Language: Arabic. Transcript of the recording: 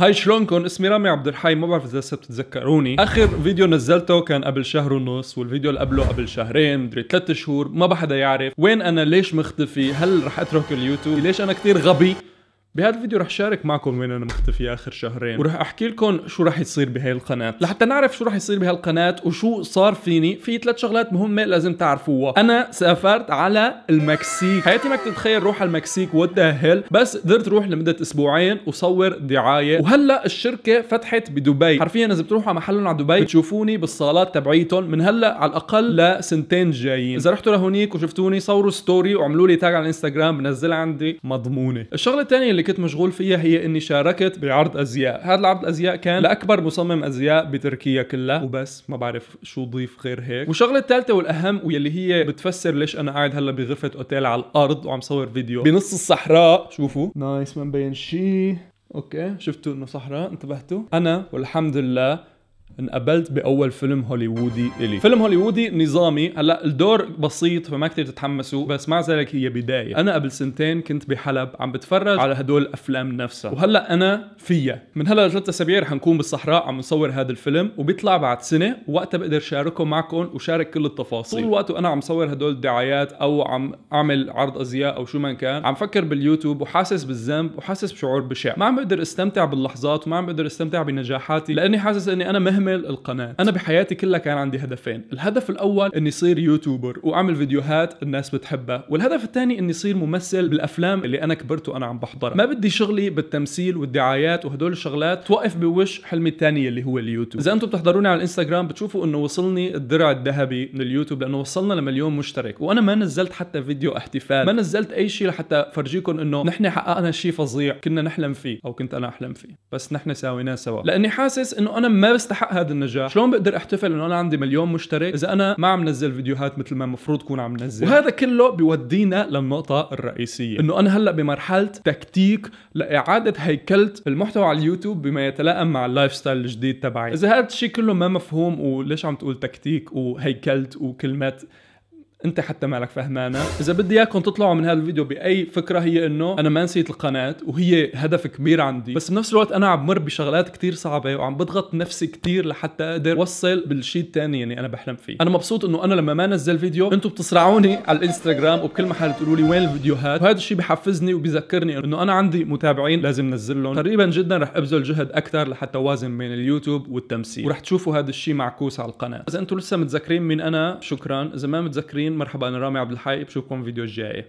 هاي شلونكم اسمي رامي عبد الحي ما بعرف اذا بتتذكروني اخر فيديو نزلته كان قبل شهر ونص والفيديو اللي قبله قبل شهرين مدري ثلاث شهور ما بحدا يعرف وين انا ليش مختفي هل رح اترك اليوتيوب ليش انا كثير غبي بهذا الفيديو رح شارك معكم وين انا مختفي اخر شهرين ورح احكي لكم شو رح يصير بهي القناه لحتى نعرف شو رح يصير بهي القناة وشو صار فيني في ثلاث شغلات مهمه لازم تعرفوها انا سافرت على المكسيك حياتي ما كنت اتخيل روح على المكسيك وات بس قدرت روح لمده اسبوعين وصور دعايه وهلا الشركه فتحت بدبي حرفيا اذا بتروحوا على محلهم على دبي بتشوفوني بالصالات تبعيتهم من هلا على الاقل لسنتين جايين اذا رحتوا لهونيك وشفتوني صوروا ستوري وعملوا لي تاج على الانستغرام بنزل عندي مضمونه الشغله الثانيه اللي كنت مشغول فيها هي اني شاركت بعرض ازياء هذا العرض ازياء كان لاكبر مصمم ازياء بتركيا كلها وبس ما بعرف شو ضيف غير هيك والشغله الثالثه والاهم واللي هي بتفسر ليش انا قاعد هلا بغرفه اوتيل على الارض وعم صور فيديو بنص الصحراء شوفوا نايس ما مبين شيء اوكي شفتوا انه صحراء انتبهتوا انا والحمد لله انقبلت باول فيلم هوليوودي الي فيلم هوليوودي نظامي هلا الدور بسيط فما كثير تتحمسوا بس مع ذلك هي بدايه انا قبل سنتين كنت بحلب عم بتفرج على هدول الافلام نفسها وهلا انا فيها من هلا لثلاث اسابيع رح نكون بالصحراء عم نصور هذا الفيلم وبيطلع بعد سنه وقتها بقدر شاركه معكم وشارك كل التفاصيل طول الوقت وانا عم صور هدول الدعايات او عم اعمل عرض ازياء او شو ما كان عم فكر باليوتيوب وحاسس بالذنب وحاسس بشعور بشع ما عم بقدر استمتع باللحظات وما عم بقدر استمتع بنجاحاتي لاني حاسس اني انا مهم اكمل القناه انا بحياتي كلها كان عندي هدفين الهدف الاول اني صير يوتيوبر واعمل فيديوهات الناس بتحبها والهدف الثاني اني صير ممثل بالافلام اللي انا كبرت وانا عم بحضرها ما بدي شغلي بالتمثيل والدعايات وهدول الشغلات توقف بوش حلمي الثاني اللي هو اليوتيوب اذا انتم بتحضروني على الانستغرام بتشوفوا انه وصلني الدرع الذهبي من اليوتيوب لانه وصلنا لمليون مشترك وانا ما نزلت حتى فيديو احتفال ما نزلت اي شيء لحتى فرجيكم انه نحن حققنا شيء فظيع كنا نحلم فيه او كنت انا احلم فيه بس نحن ساويناه سوا لاني حاسس انه انا ما بستحق هذا النجاح شلون بقدر احتفل انه انا عندي مليون مشترك اذا انا ما عم نزل فيديوهات مثل ما المفروض كون عم نزل وهذا كله بيودينا للنقطه الرئيسيه انه انا هلا بمرحله تكتيك لاعاده هيكله المحتوى على اليوتيوب بما يتلائم مع اللايف ستايل الجديد تبعي اذا هذا الشيء كله ما مفهوم وليش عم تقول تكتيك وهيكلت وكلمات انت حتى مالك فهمانه اذا بدي اياكم تطلعوا من هذا الفيديو باي فكره هي انه انا ما نسيت القناه وهي هدف كبير عندي بس بنفس الوقت انا عم بمر بشغلات كتير صعبه وعم بضغط نفسي كتير لحتى اقدر اوصل بالشيء الثاني يعني انا بحلم فيه انا مبسوط انه انا لما ما نزل فيديو انتم بتصرعوني على الانستغرام وبكل محل تقولوا لي وين الفيديوهات وهذا الشيء بحفزني وبذكرني انه انا عندي متابعين لازم نزل لهم قريبا جدا رح ابذل جهد اكثر لحتى اوازن بين اليوتيوب والتمثيل ورح تشوفوا هذا الشيء معكوس على القناه اذا انتم لسه متذكرين مين انا شكرا اذا ما متذكرين مرحبا انا رامي عبد الحي بشوفكم فيديو الجاي